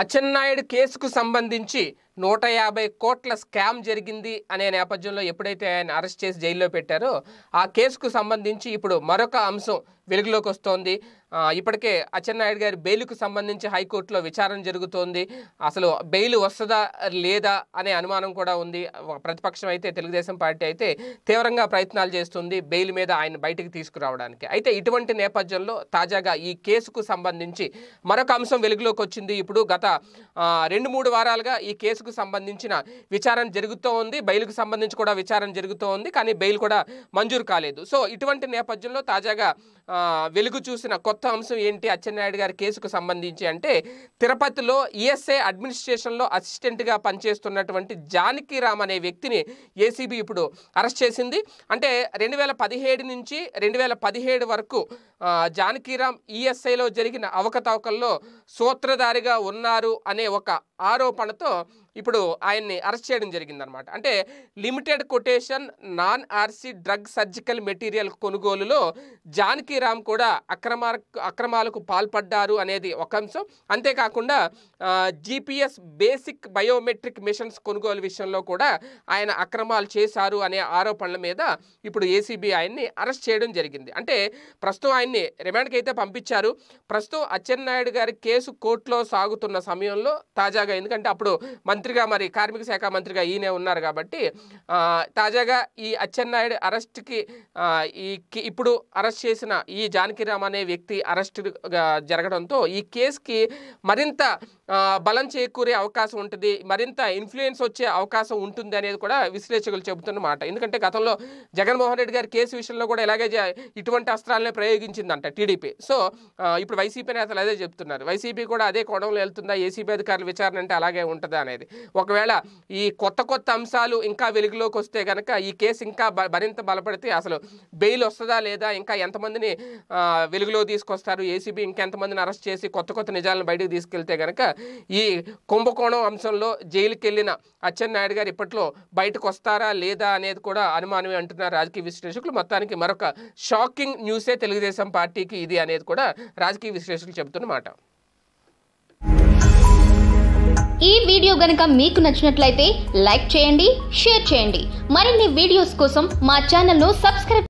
అచ్చెన్నాయుడు కేసుకు సంబంధించి నూట యాభై కోట్ల స్కామ్ జరిగింది అనే నేపథ్యంలో ఎప్పుడైతే ఆయన అరెస్ట్ చేసి జైల్లో పెట్టారో ఆ కేసుకు సంబంధించి ఇప్పుడు మరొక అంశం వెలుగులోకి వస్తోంది ఇప్పటికే అచ్చెన్నాయుడు గారి బెయిల్కు సంబంధించి హైకోర్టులో విచారణ జరుగుతోంది అసలు బెయిల్ వస్తుందా లేదా అనే అనుమానం కూడా ఉంది ప్రతిపక్షం అయితే తెలుగుదేశం పార్టీ అయితే తీవ్రంగా ప్రయత్నాలు చేస్తుంది బెయిల్ మీద ఆయన బయటికి తీసుకురావడానికి అయితే ఇటువంటి నేపథ్యంలో తాజాగా ఈ కేసుకు సంబంధించి మరొక అంశం వెలుగులోకి వచ్చింది ఇప్పుడు గత రెండు మూడు వారాలుగా ఈ కేసు కేసుకు సంబంధించిన విచారణ జరుగుతూ ఉంది బెయిల్కు సంబంధించి కూడా విచారణ జరుగుతూ ఉంది కానీ బెయిల్ కూడా మంజూరు కాలేదు సో ఇటువంటి నేపథ్యంలో తాజాగా వెలుగు చూసిన కొత్త అంశం ఏంటి అచ్చెన్నాయుడు గారి కేసుకు సంబంధించి అంటే తిరుపతిలో ఈఎస్ఐ అడ్మినిస్ట్రేషన్లో అసిస్టెంట్గా పనిచేస్తున్నటువంటి జానకీరామ్ అనే వ్యక్తిని ఏసీబీ ఇప్పుడు అరెస్ట్ చేసింది అంటే రెండు వేల పదిహేడు నుంచి రెండు వేల పదిహేడు వరకు జానకీరామ్ ఈఎస్ఐలో జరిగిన అవకతవకల్లో సూత్రధారిగా ఉన్నారు అనే ఒక ఆరోపణతో ఇప్పుడు ఆయన్ని అరెస్ట్ చేయడం జరిగిందనమాట అంటే limited quotation non RC drug surgical material కొనుగోలులో జానకీరామ్ కూడా అక్రమ అక్రమాలకు పాల్పడ్డారు అనేది ఒక అంశం అంతేకాకుండా జీపీఎస్ బేసిక్ బయోమెట్రిక్ మిషన్స్ కొనుగోలు విషయంలో కూడా ఆయన అక్రమాలు చేశారు అనే ఆరోపణల మీద ఇప్పుడు ఏసీబీ ఆయన్ని అరెస్ట్ చేయడం జరిగింది అంటే ప్రస్తుతం ఆయన ఆయన్ని రిమాండ్కి అయితే పంపించారు ప్రస్తుతం అచ్చెన్నాయుడు గారి కేసు కోర్టులో సాగుతున్న సమయంలో తాజాగా ఎందుకంటే అప్పుడు మంత్రిగా మరి కార్మిక శాఖ మంత్రిగా ఈయనే ఉన్నారు కాబట్టి తాజాగా ఈ అచ్చెన్నాయుడు అరెస్ట్కి ఈ ఇప్పుడు అరెస్ట్ చేసిన ఈ జానకిరామ్ అనే వ్యక్తి అరెస్ట్ జరగడంతో ఈ కేసుకి మరింత బలం చేకూరే అవకాశం ఉంటుంది మరింత ఇన్ఫ్లుయెన్స్ వచ్చే అవకాశం ఉంటుంది అనేది కూడా విశ్లేషకులు చెబుతున్నమాట ఎందుకంటే గతంలో జగన్మోహన్ రెడ్డి గారి కేసు విషయంలో కూడా ఇలాగే ఇటువంటి అస్త్రాలనే ప్రయోగించిందంట టీడీపీ సో ఇప్పుడు వైసీపీ నేతలు అదే చెప్తున్నారు వైసీపీ కూడా అదే కోణంలో వెళ్తుందా ఏసీబీ అధికారుల విచారణ అంటే అలాగే ఉంటుందా అనేది ఒకవేళ ఈ కొత్త కొత్త అంశాలు ఇంకా వెలుగులోకి వస్తే కనుక ఈ కేసు ఇంకా మరింత బలపడితే అసలు బెయిల్ వస్తుందా లేదా ఇంకా ఎంతమందిని వెలుగులో తీసుకొస్తారు ఏసీబీ ఇంకెంతమందిని అరెస్ట్ చేసి కొత్త కొత్త నిజాలను బయటకు తీసుకెళ్తే కనుక ఈ కుంభకోణం అంశంలో జైలుకి వెళ్ళిన అచ్చెన్నాయుడు గారు ఇప్పట్లో బయటకు వస్తారా లేదా అనేది కూడా అనుమానమే అంటున్నారు రాజకీయ విశ్లేషకులు మొత్తానికి మరొక షాకింగ్ న్యూసే తెలుగుదేశం పార్టీకి ఇది అనేది కూడా రాజకీయ విశ్లేషకులు చెబుతున్నమాట ఈ వీడియో గనుక మీకు నచ్చినట్లయితే లైక్ చేయండి షేర్ చేయండి మరిన్ని వీడియోస్ కోసం మా ను సబ్స్క్రైబ్